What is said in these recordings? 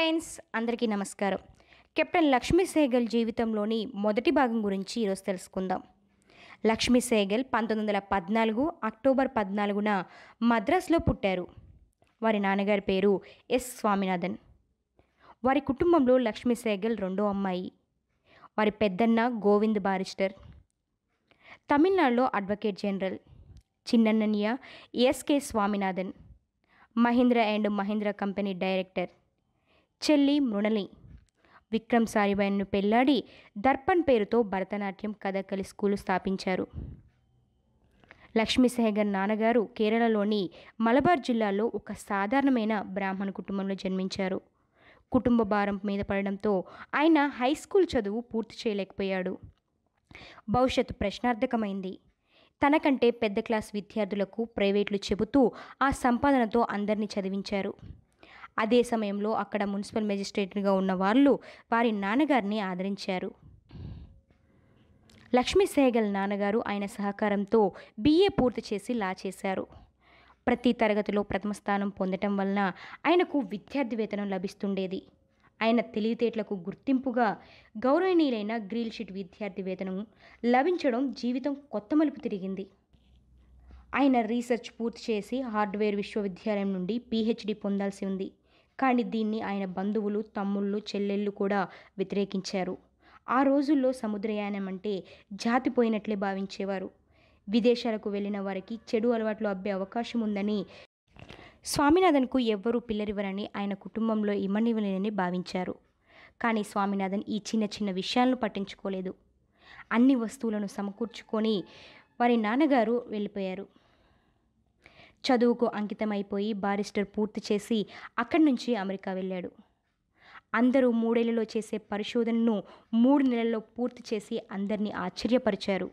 friends అందరికీ నమస్కారం captain Lakshmi Saigal జీవితంలోని మొదటి భాగం గురించి ఈరోజు తెలుసుకుందాం లక్ష్మీ సేగల్ పంతొమ్మిది వందల పద్నాలుగు అక్టోబర్ పద్నాలుగున మద్రాసులో పుట్టారు వారి నాన్నగారి పేరు ఎస్ స్వామినాథన్ వారి కుటుంబంలో లక్ష్మీ సేగల్ రెండో అమ్మాయి వారి పెద్దన్న గోవింద్ బారిస్టర్ తమిళనాడులో అడ్వకేట్ జనరల్ చిన్నన్నయ్య S K Swaminathan Mahindra and Mahindra company director చెల్లి మృణలి విక్రమ్ సారిబాయిను పెళ్లాడి దర్పణ్ పేరుతో భరతనాట్యం కథకలి స్కూలు స్థాపించారు లక్ష్మీ సహగర్ నాన్నగారు కేరళలోని మలబార్ జిల్లాలో ఒక సాధారణమైన బ్రాహ్మణ కుటుంబంలో జన్మించారు కుటుంబ భారం మీద పడడంతో ఆయన హై స్కూల్ చదువు పూర్తి చేయలేకపోయాడు భవిష్యత్తు ప్రశ్నార్థకమైంది తనకంటే పెద్ద క్లాస్ విద్యార్థులకు ప్రైవేట్లు చెబుతూ ఆ సంపాదనతో అందరినీ చదివించారు అదే సమయంలో అక్కడ మున్సిపల్ మెజిస్ట్రేట్గా ఉన్న వాళ్ళు వారి నాన్నగారిని ఆదరించారు లక్ష్మీ సేగల్ నాన్నగారు ఆయన సహకారంతో బీఏ పూర్తి చేసి లా చేశారు ప్రతి తరగతిలో ప్రథమ స్థానం పొందటం వలన ఆయనకు విద్యార్థి వేతనం లభిస్తుండేది ఆయన తెలివితేటలకు గుర్తింపుగా గౌరవనీయులైన గ్రీల్ షీట్ విద్యార్థి వేతనం లభించడం జీవితం కొత్త మలుపు తిరిగింది ఆయన రీసెర్చ్ పూర్తి చేసి హార్డ్వేర్ విశ్వవిద్యాలయం నుండి పీహెచ్డీ పొందాల్సి ఉంది కానీ దీన్ని ఆయన బంధువులు తమ్ముళ్ళు చెల్లెళ్ళు కూడా వ్యతిరేకించారు ఆ రోజుల్లో సముద్రయానం అంటే జాతిపోయినట్లే భావించేవారు విదేశాలకు వెళ్ళిన వారికి చెడు అలవాట్లు అబ్బే అవకాశం ఉందని స్వామినాథన్కు ఎవ్వరూ పిల్లరివ్వరని ఆయన కుటుంబంలో ఇమ్మనివ్వలేనని భావించారు కానీ స్వామినాథన్ ఈ చిన్న చిన్న విషయాలను పట్టించుకోలేదు అన్ని వస్తువులను సమకూర్చుకొని వారి నాన్నగారు వెళ్ళిపోయారు చదువుకు అంకితమైపోయి బారిస్టర్ పూర్తి చేసి అక్కడి నుంచి అమెరికా వెళ్ళాడు అందరూ మూడేళ్లలో చేసే పరిశోధనను మూడు నెలల్లో పూర్తి చేసి అందరినీ ఆశ్చర్యపరిచారు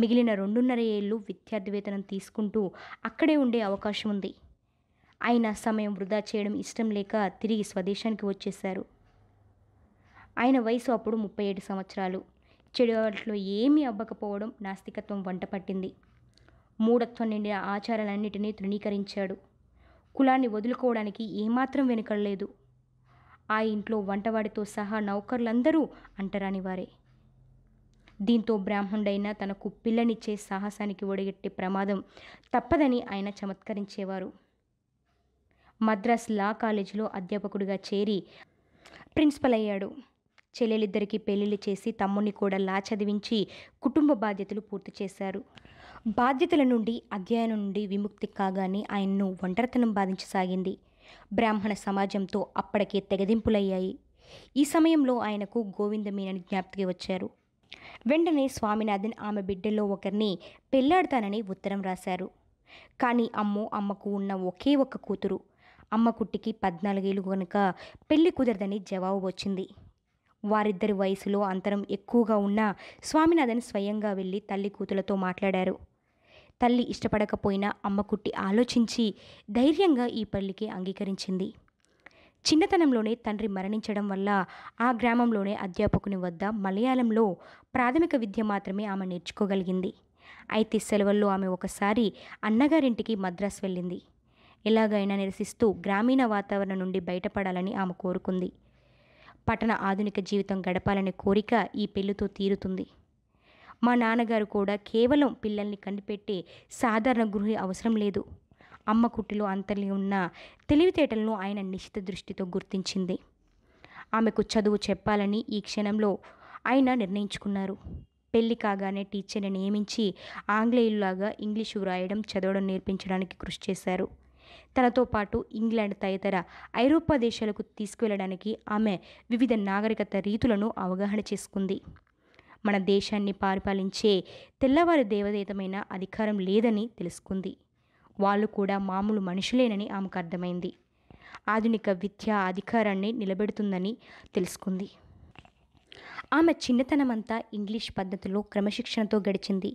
మిగిలిన రెండున్నర ఏళ్ళు విద్యార్థి వేతనం తీసుకుంటూ అక్కడే ఉండే అవకాశం ఉంది ఆయన సమయం వృధా చేయడం ఇష్టం లేక తిరిగి స్వదేశానికి వచ్చేశారు ఆయన వయసు అప్పుడు ముప్పై ఏడు సంవత్సరాలు చెడు వాటిలో ఏమీ అవ్వకపోవడం నాస్తికత్వం వంట పట్టింది మూఢత్వం నిండిన ఆచారాలన్నిటినీ తృణీకరించాడు కులాన్ని వదులుకోవడానికి ఏమాత్రం వెనుకలేదు ఆ ఇంట్లో వంటవాడితో సహా నౌకర్లందరూ అంటరాని వారే దీంతో బ్రాహ్మణుడైన తనకు పిల్లనిచ్చే సాహసానికి ఒడిగట్టే ప్రమాదం తప్పదని ఆయన చమత్కరించేవారు మద్రాస్ లా కాలేజీలో అధ్యాపకుడిగా చేరి ప్రిన్సిపల్ అయ్యాడు చెల్లెలిద్దరికీ పెళ్లిళ్ళు చేసి తమ్ముని కూడా లా చదివించి కుటుంబ బాధ్యతలు పూర్తి చేశారు బాధ్యతల నుండి అధ్యయనం నుండి విముక్తి కాగానే ఆయన్ను ఒంటరితనం బాధించసాగింది బ్రాహ్మణ సమాజంతో అప్పటికే తెగదింపులయ్యాయి ఈ సమయంలో ఆయనకు మీనని జ్ఞాప్తికి వచ్చారు వెంటనే స్వామినాథన్ ఆమె బిడ్డలో ఒకరిని పెళ్లాడతానని ఉత్తరం రాశారు కానీ అమ్మో అమ్మకు ఉన్న ఒకే ఒక్క కూతురు అమ్మ కుట్టికి పద్నాలుగేళ్ళు కనుక పెళ్లి కుదరదని జవాబు వచ్చింది వారిద్దరి వయసులో అంతరం ఎక్కువగా ఉన్న స్వామినాథన్ స్వయంగా వెళ్ళి తల్లి కూతులతో మాట్లాడారు తల్లి ఇష్టపడకపోయినా అమ్మ కుట్టి ఆలోచించి ధైర్యంగా ఈ పెళ్లికి అంగీకరించింది చిన్నతనంలోనే తండ్రి మరణించడం వల్ల ఆ గ్రామంలోనే అధ్యాపకుని వద్ద మలయాళంలో ప్రాథమిక విద్య మాత్రమే ఆమె నేర్చుకోగలిగింది అయితే సెలవుల్లో ఆమె ఒకసారి అన్నగారింటికి మద్రాస్ వెళ్ళింది ఎలాగైనా నిరసిస్తూ గ్రామీణ వాతావరణం నుండి బయటపడాలని ఆమె కోరుకుంది పట్టణ ఆధునిక జీవితం గడపాలనే కోరిక ఈ పెళ్లితో తీరుతుంది మా నాన్నగారు కూడా కేవలం పిల్లల్ని కనిపెట్టే సాధారణ గృహి అవసరం లేదు అమ్మ కుట్టిలో అంతర్లి ఉన్న తెలివితేటలను ఆయన నిశ్చిత దృష్టితో గుర్తించింది ఆమెకు చదువు చెప్పాలని ఈ క్షణంలో ఆయన నిర్ణయించుకున్నారు పెళ్లి కాగానే టీచర్ని నియమించి ఆంగ్లేయుల్లాగా ఇంగ్లీషు వ్రాయడం చదవడం నేర్పించడానికి కృషి చేశారు తనతో పాటు ఇంగ్లాండ్ తదితర ఐరోపా దేశాలకు తీసుకువెళ్ళడానికి ఆమె వివిధ నాగరికత రీతులను అవగాహన చేసుకుంది మన దేశాన్ని పరిపాలించే తెల్లవారి దేవదేతమైన అధికారం లేదని తెలుసుకుంది వాళ్ళు కూడా మామూలు మనుషులేనని ఆమెకు అర్థమైంది ఆధునిక విద్య అధికారాన్ని నిలబెడుతుందని తెలుసుకుంది ఆమె చిన్నతనమంతా ఇంగ్లీష్ పద్ధతిలో క్రమశిక్షణతో గడిచింది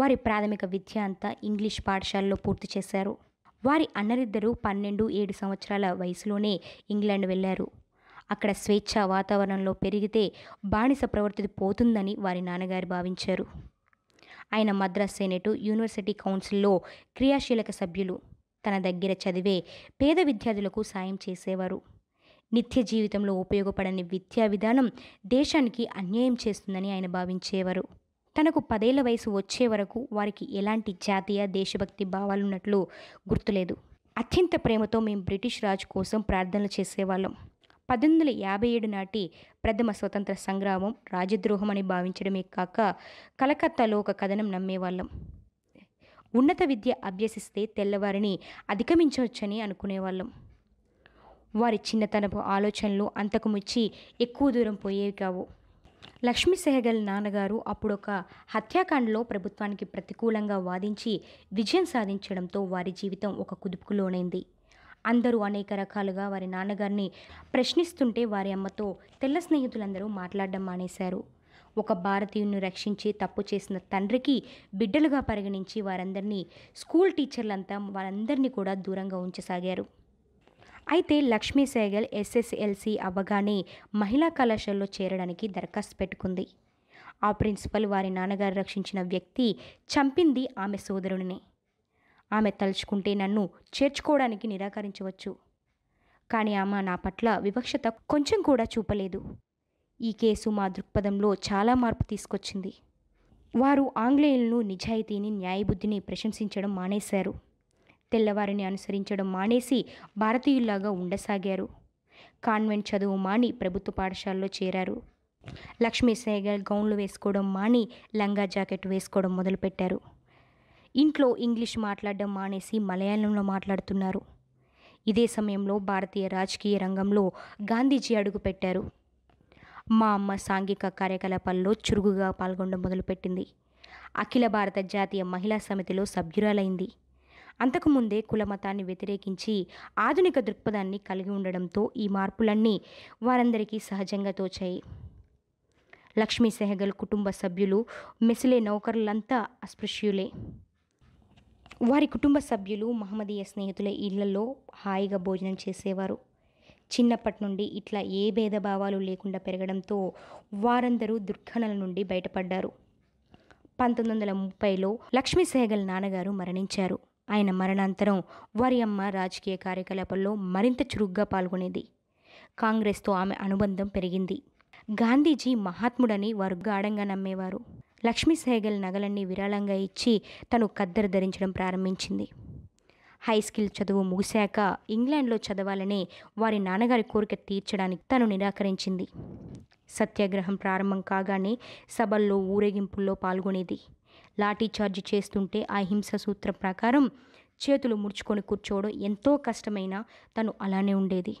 వారి ప్రాథమిక విద్య అంతా ఇంగ్లీష్ పాఠశాలలో పూర్తి చేశారు వారి అన్నరిద్దరూ పన్నెండు ఏడు సంవత్సరాల వయసులోనే ఇంగ్లాండ్ వెళ్ళారు అక్కడ స్వేచ్ఛ వాతావరణంలో పెరిగితే బానిస ప్రవర్తి పోతుందని వారి నాన్నగారు భావించారు ఆయన మద్రాస్ సెనేటు యూనివర్సిటీ కౌన్సిల్లో క్రియాశీలక సభ్యులు తన దగ్గర చదివే పేద విద్యార్థులకు సాయం చేసేవారు నిత్య జీవితంలో ఉపయోగపడని విద్యా విధానం దేశానికి అన్యాయం చేస్తుందని ఆయన భావించేవారు తనకు పదేళ్ల వయసు వచ్చే వరకు వారికి ఎలాంటి జాతీయ దేశభక్తి భావాలున్నట్లు గుర్తులేదు అత్యంత ప్రేమతో మేము బ్రిటిష్ రాజు కోసం ప్రార్థనలు చేసేవాళ్ళం పద్దెనిమిది వందల యాభై ఏడు నాటి ప్రథమ స్వతంత్ర సంగ్రామం రాజద్రోహం అని భావించడమే కాక కలకత్తాలో ఒక కథనం నమ్మేవాళ్ళం ఉన్నత విద్య అభ్యసిస్తే తెల్లవారిని అధిగమించవచ్చని అనుకునేవాళ్ళం వారి చిన్నతనపు ఆలోచనలు అంతకుమిచ్చి ఎక్కువ దూరం పోయేవి కావు లక్ష్మీ సెహగల్ నాన్నగారు అప్పుడొక హత్యాకాండలో ప్రభుత్వానికి ప్రతికూలంగా వాదించి విజయం సాధించడంతో వారి జీవితం ఒక కుదుపుకులోనైంది అందరూ అనేక రకాలుగా వారి నాన్నగారిని ప్రశ్నిస్తుంటే వారి అమ్మతో తెల్ల స్నేహితులందరూ మాట్లాడడం మానేశారు ఒక భారతీయుని రక్షించి తప్పు చేసిన తండ్రికి బిడ్డలుగా పరిగణించి వారందరినీ స్కూల్ టీచర్లంతా వారందరినీ కూడా దూరంగా ఉంచసాగారు అయితే లక్ష్మీ సేగల్ ఎస్ఎస్ఎల్సి అవ్వగానే మహిళా కళాశాలలో చేరడానికి దరఖాస్తు పెట్టుకుంది ఆ ప్రిన్సిపల్ వారి నాన్నగారు రక్షించిన వ్యక్తి చంపింది ఆమె సోదరుడిని ఆమె తలుచుకుంటే నన్ను చేర్చుకోవడానికి నిరాకరించవచ్చు కానీ ఆమె నా పట్ల వివక్షత కొంచెం కూడా చూపలేదు ఈ కేసు మా దృక్పథంలో చాలా మార్పు తీసుకొచ్చింది వారు ఆంగ్లేయులను నిజాయితీని న్యాయబుద్ధిని ప్రశంసించడం మానేశారు తెల్లవారిని అనుసరించడం మానేసి భారతీయుల్లాగా ఉండసాగారు కాన్వెంట్ చదువు మాని ప్రభుత్వ పాఠశాలలో చేరారు లక్ష్మీ సేగల్ గౌన్లు వేసుకోవడం మాని లంగా జాకెట్ వేసుకోవడం మొదలుపెట్టారు ఇంట్లో ఇంగ్లీష్ మాట్లాడడం మానేసి మలయాళంలో మాట్లాడుతున్నారు ఇదే సమయంలో భారతీయ రాజకీయ రంగంలో గాంధీజీ అడుగుపెట్టారు మా అమ్మ సాంఘిక కార్యకలాపాల్లో చురుకుగా పాల్గొనడం మొదలుపెట్టింది అఖిల భారత జాతీయ మహిళా సమితిలో సభ్యురాలైంది అంతకుముందే కులమతాన్ని వ్యతిరేకించి ఆధునిక దృక్పథాన్ని కలిగి ఉండడంతో ఈ మార్పులన్నీ వారందరికీ సహజంగా తోచాయి లక్ష్మీ సెహగల్ కుటుంబ సభ్యులు మెసిలే నౌకర్లంతా అస్పృశ్యులే వారి కుటుంబ సభ్యులు మహమ్మదీయ స్నేహితుల ఇళ్లలో హాయిగా భోజనం చేసేవారు చిన్నప్పటి నుండి ఇట్లా ఏ భేదభావాలు లేకుండా పెరగడంతో వారందరూ దుర్ఘనల నుండి బయటపడ్డారు పంతొమ్మిది వందల ముప్పైలో లక్ష్మీ సేగల్ నాన్నగారు మరణించారు ఆయన మరణాంతరం వారి అమ్మ రాజకీయ కార్యకలాపాల్లో మరింత చురుగ్గా పాల్గొనేది కాంగ్రెస్తో ఆమె అనుబంధం పెరిగింది గాంధీజీ మహాత్ముడని వారు గాఢంగా నమ్మేవారు లక్ష్మీ సహగల్ నగలన్నీ విరాళంగా ఇచ్చి తను కద్దరు ధరించడం ప్రారంభించింది హై స్కిల్ చదువు ముగిశాక ఇంగ్లాండ్లో చదవాలనే వారి నాన్నగారి కోరిక తీర్చడానికి తను నిరాకరించింది సత్యాగ్రహం ప్రారంభం కాగానే సభల్లో ఊరేగింపుల్లో పాల్గొనేది లాఠీచార్జ్ చేస్తుంటే ఆ హింస సూత్రం ప్రకారం చేతులు ముడుచుకొని కూర్చోవడం ఎంతో కష్టమైనా తను అలానే ఉండేది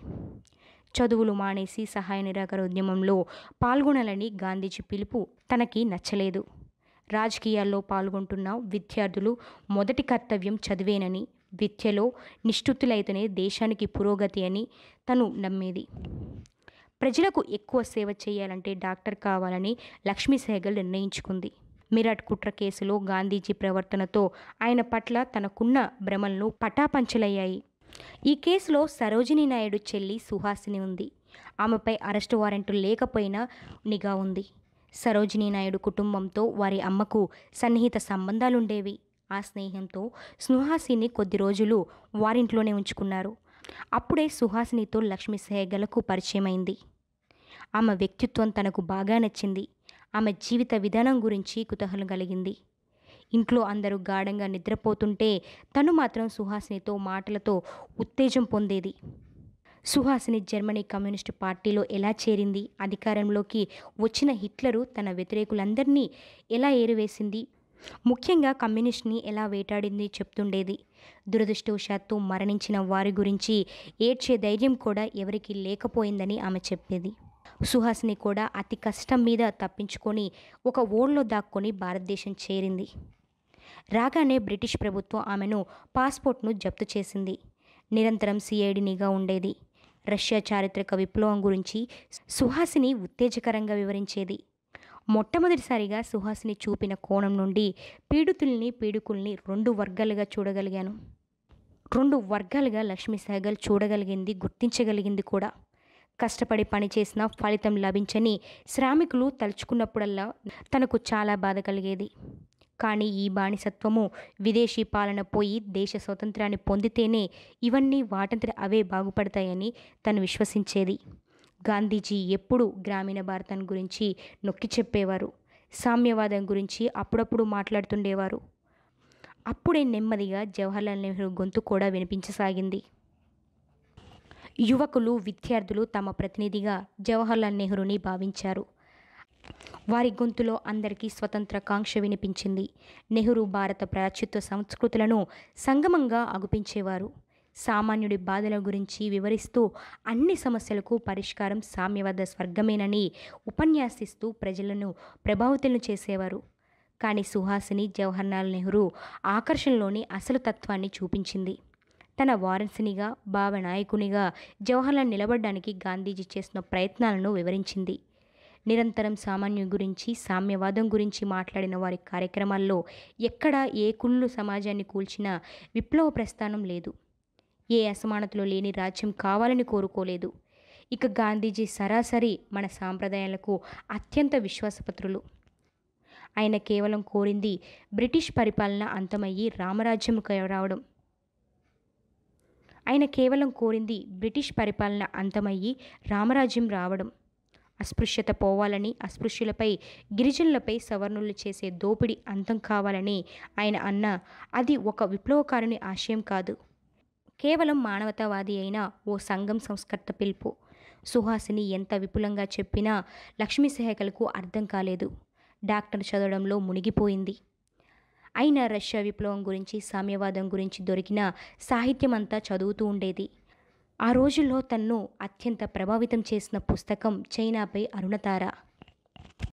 చదువులు మానేసి సహాయ నిరాకర ఉద్యమంలో పాల్గొనాలని గాంధీజీ పిలుపు తనకి నచ్చలేదు రాజకీయాల్లో పాల్గొంటున్న విద్యార్థులు మొదటి కర్తవ్యం చదివేనని విద్యలో నిష్ఠుతులైతేనే దేశానికి పురోగతి అని తను నమ్మేది ప్రజలకు ఎక్కువ సేవ చేయాలంటే డాక్టర్ కావాలని లక్ష్మీ సేగల్ నిర్ణయించుకుంది మిరాట్ కుట్ర కేసులో గాంధీజీ ప్రవర్తనతో ఆయన పట్ల తనకున్న భ్రమలను పటాపంచలయ్యాయి ఈ కేసులో సరోజిని నాయుడు చెల్లి సుహాసిని ఉంది ఆమెపై అరెస్టు వారెంట్ లేకపోయినా నిఘా ఉంది సరోజిని నాయుడు కుటుంబంతో వారి అమ్మకు సన్నిహిత సంబంధాలుండేవి ఆ స్నేహంతో సుహాసిని కొద్ది రోజులు వారింట్లోనే ఉంచుకున్నారు అప్పుడే సుహాసినితో లక్ష్మీ సేగలకు పరిచయమైంది ఆమె వ్యక్తిత్వం తనకు బాగా నచ్చింది ఆమె జీవిత విధానం గురించి కుతూహలం కలిగింది ఇంట్లో అందరూ గాఢంగా నిద్రపోతుంటే తను మాత్రం సుహాసినితో మాటలతో ఉత్తేజం పొందేది సుహాసిని జర్మనీ కమ్యూనిస్టు పార్టీలో ఎలా చేరింది అధికారంలోకి వచ్చిన హిట్లరు తన వ్యతిరేకులందరినీ ఎలా ఏరివేసింది ముఖ్యంగా కమ్యూనిస్ట్ని ఎలా వేటాడింది చెప్తుండేది దురదృష్టవశాత్తు మరణించిన వారి గురించి ఏడ్చే ధైర్యం కూడా ఎవరికీ లేకపోయిందని ఆమె చెప్పేది సుహాసిని కూడా అతి కష్టం మీద తప్పించుకొని ఒక ఓడ్లో దాక్కొని భారతదేశం చేరింది రాగానే బ్రిటిష్ ప్రభుత్వం ఆమెను పాస్పోర్ట్ను జప్తు చేసింది నిరంతరం సిఐడినిగా ఉండేది రష్యా చారిత్రక విప్లవం గురించి సుహాసిని ఉత్తేజకరంగా వివరించేది మొట్టమొదటిసారిగా సుహాసిని చూపిన కోణం నుండి పీడితుల్ని పీడుకుల్ని రెండు వర్గాలుగా చూడగలిగాను రెండు వర్గాలుగా లక్ష్మీ సహగల్ చూడగలిగింది గుర్తించగలిగింది కూడా కష్టపడి పనిచేసిన ఫలితం లభించని శ్రామికులు తలుచుకున్నప్పుడల్లా తనకు చాలా బాధ కలిగేది కానీ ఈ బానిసత్వము విదేశీ పాలన పోయి దేశ స్వతంత్రాన్ని పొందితేనే ఇవన్నీ వాటంతట అవే బాగుపడతాయని తను విశ్వసించేది గాంధీజీ ఎప్పుడూ గ్రామీణ భారతం గురించి నొక్కి చెప్పేవారు సామ్యవాదం గురించి అప్పుడప్పుడు మాట్లాడుతుండేవారు అప్పుడే నెమ్మదిగా జవహర్లాల్ నెహ్రూ గొంతు కూడా వినిపించసాగింది యువకులు విద్యార్థులు తమ ప్రతినిధిగా జవహర్లాల్ నెహ్రూని భావించారు వారి గొంతులో అందరికీ స్వతంత్ర కాంక్ష వినిపించింది నెహ్రూ భారత ప్రాచ్యుత్వ సంస్కృతులను సంగమంగా అగుపించేవారు సామాన్యుడి బాధల గురించి వివరిస్తూ అన్ని సమస్యలకు పరిష్కారం సామ్యవాద స్వర్గమేనని ఉపన్యాసిస్తూ ప్రజలను ప్రభావితులను చేసేవారు కానీ సుహాసిని జవహర్లాల్ నెహ్రూ ఆకర్షణలోని అసలు తత్వాన్ని చూపించింది తన వారసునిగా భావ నాయకునిగా జవహర్లాల్ నిలబడడానికి గాంధీజీ చేసిన ప్రయత్నాలను వివరించింది నిరంతరం సామాన్యు గురించి సామ్యవాదం గురించి మాట్లాడిన వారి కార్యక్రమాల్లో ఎక్కడ ఏ కుళ్ళు సమాజాన్ని కూల్చినా విప్లవ ప్రస్థానం లేదు ఏ అసమానతలు లేని రాజ్యం కావాలని కోరుకోలేదు ఇక గాంధీజీ సరాసరి మన సాంప్రదాయాలకు అత్యంత విశ్వాసపత్రులు ఆయన కేవలం కోరింది బ్రిటిష్ పరిపాలన అంతమయ్యి రామరాజ్యం రావడం ఆయన కేవలం కోరింది బ్రిటిష్ పరిపాలన అంతమయ్యి రామరాజ్యం రావడం అస్పృశ్యత పోవాలని అస్పృశ్యులపై గిరిజనులపై సవర్ణులు చేసే దోపిడీ అంతం కావాలని ఆయన అన్న అది ఒక విప్లవకారుని ఆశయం కాదు కేవలం మానవతావాది అయిన ఓ సంఘం సంస్కర్త పిలుపు సుహాసిని ఎంత విపులంగా చెప్పినా లక్ష్మీ సహకలకు అర్థం కాలేదు డాక్టర్ చదవడంలో మునిగిపోయింది అయినా రష్యా విప్లవం గురించి సామ్యవాదం గురించి దొరికిన సాహిత్యం అంతా చదువుతూ ఉండేది ఆ రోజుల్లో తన్ను అత్యంత ప్రభావితం చేసిన పుస్తకం చైనాపై అరుణతార